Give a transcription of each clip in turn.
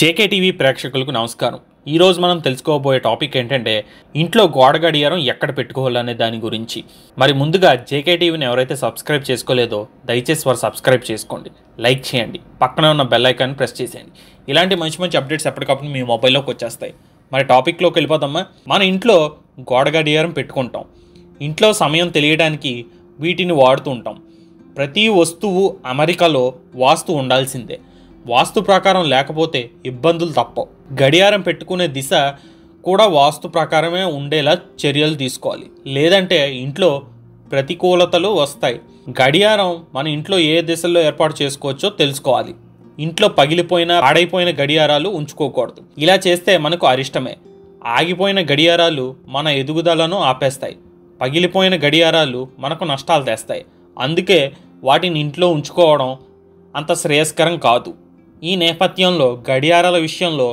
JK TV ప్రేక్షకులకు నమస్కారం ఈరోజు మనం తెలుసుకోబోయే టాపిక్ ఏంటంటే ఇంట్లో గోడ గడియారం ఎక్కడ పెట్టుకోవాలనే దాని గురించి మరి ముందుగా జేకే టీవీని ఎవరైతే సబ్స్క్రైబ్ చేసుకోలేదో దయచేసి వారు సబ్స్క్రైబ్ చేసుకోండి లైక్ చేయండి పక్కన ఉన్న బెల్ ఐకాన్ ప్రెస్ చేసేయండి ఇలాంటి మంచి మంచి అప్డేట్స్ ఎప్పటికప్పుడు మీ మొబైల్లోకి వచ్చేస్తాయి మరి టాపిక్లోకి వెళ్ళిపోతామా మన ఇంట్లో గోడ గడియారం పెట్టుకుంటాం ఇంట్లో సమయం తెలియడానికి వీటిని వాడుతూ ఉంటాం ప్రతి వస్తువు అమెరికాలో వాస్తు ఉండాల్సిందే వాస్తు ప్రకారం లేకపోతే ఇబ్బందులు తప్పవు గడియారం పెట్టుకునే దిశ కూడా వాస్తు ప్రకారమే ఉండేలా చర్యలు తీసుకోవాలి లేదంటే ఇంట్లో ప్రతికూలతలు వస్తాయి గడియారం మన ఇంట్లో ఏ దిశల్లో ఏర్పాటు చేసుకోవచ్చో తెలుసుకోవాలి ఇంట్లో పగిలిపోయిన ఆడైపోయిన గడియారాలు ఉంచుకోకూడదు ఇలా చేస్తే మనకు అరిష్టమే ఆగిపోయిన గడియారాలు మన ఎదుగుదలను ఆపేస్తాయి పగిలిపోయిన గడియారాలు మనకు నష్టాలు తెస్తాయి అందుకే వాటిని ఇంట్లో ఉంచుకోవడం అంత శ్రేయస్కరం కాదు ఈ నేపథ్యంలో గడియారాల విషయంలో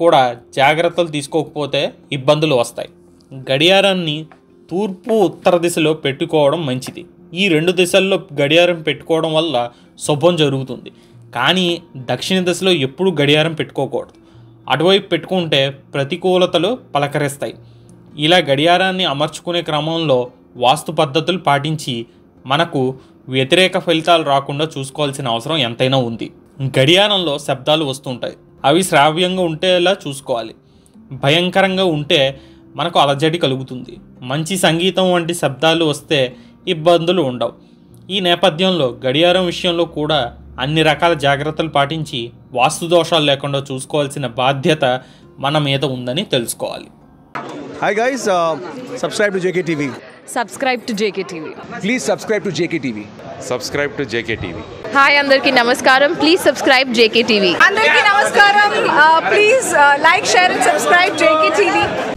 కూడా జాగ్రత్తలు తీసుకోకపోతే ఇబ్బందులు వస్తాయి గడియారాన్ని తూర్పు ఉత్తర దిశలో పెట్టుకోవడం మంచిది ఈ రెండు దిశల్లో గడియారం పెట్టుకోవడం వల్ల శుభం జరుగుతుంది కానీ దక్షిణ దిశలో ఎప్పుడూ గడియారం పెట్టుకోకూడదు అటువైపు పెట్టుకుంటే ప్రతికూలతలు పలకరిస్తాయి ఇలా గడియారాన్ని అమర్చుకునే క్రమంలో వాస్తు పద్ధతులు పాటించి మనకు వ్యతిరేక ఫలితాలు రాకుండా చూసుకోవాల్సిన అవసరం ఎంతైనా ఉంది గడియారంలో శబ్దాలు వస్తుంటాయి అవి శ్రావ్యంగా ఉండేలా చూసుకోవాలి భయంకరంగా ఉంటే మనకు అలజడి కలుగుతుంది మంచి సంగీతం వంటి శబ్దాలు వస్తే ఇబ్బందులు ఉండవు ఈ నేపథ్యంలో గడియారం విషయంలో కూడా అన్ని రకాల జాగ్రత్తలు పాటించి వాస్తు దోషాలు లేకుండా చూసుకోవాల్సిన బాధ్యత మన మీద ఉందని తెలుసుకోవాలి hi guys subscribe to J K TV subscribe to JKTV. Please subscribe to JKTV. Subscribe to JKTV. Hi, Andarki Namaskaram. Please subscribe JKTV. Andarki Namaskaram. Uh, please uh, like, share and subscribe JKTV.